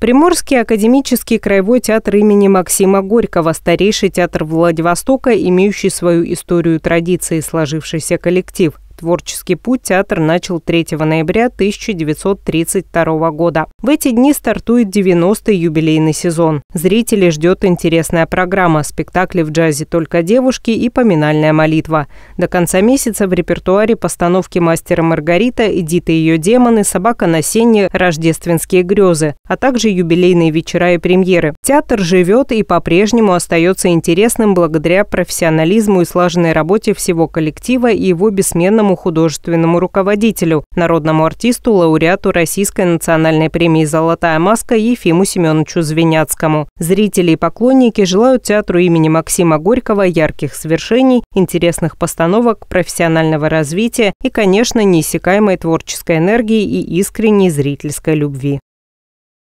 Приморский академический краевой театр имени Максима Горького – старейший театр Владивостока, имеющий свою историю традиции, сложившийся коллектив. Творческий путь театр начал 3 ноября 1932 года. В эти дни стартует 90-й юбилейный сезон. Зрителей ждет интересная программа, спектакли в джазе «Только девушки» и поминальная молитва. До конца месяца в репертуаре постановки «Мастера Маргарита», «Эдита и ее демоны», «Собака на сене», «Рождественские грезы», а также юбилейные вечера и премьеры. Театр живет и по-прежнему остается интересным благодаря профессионализму и слаженной работе всего коллектива и его бессменному главному художественному руководителю, народному артисту, лауреату Российской национальной премии «Золотая маска» Ефиму Семеновичу Звеняцкому. Зрители и поклонники желают театру имени Максима Горького ярких свершений, интересных постановок, профессионального развития и, конечно, неиссякаемой творческой энергии и искренней зрительской любви.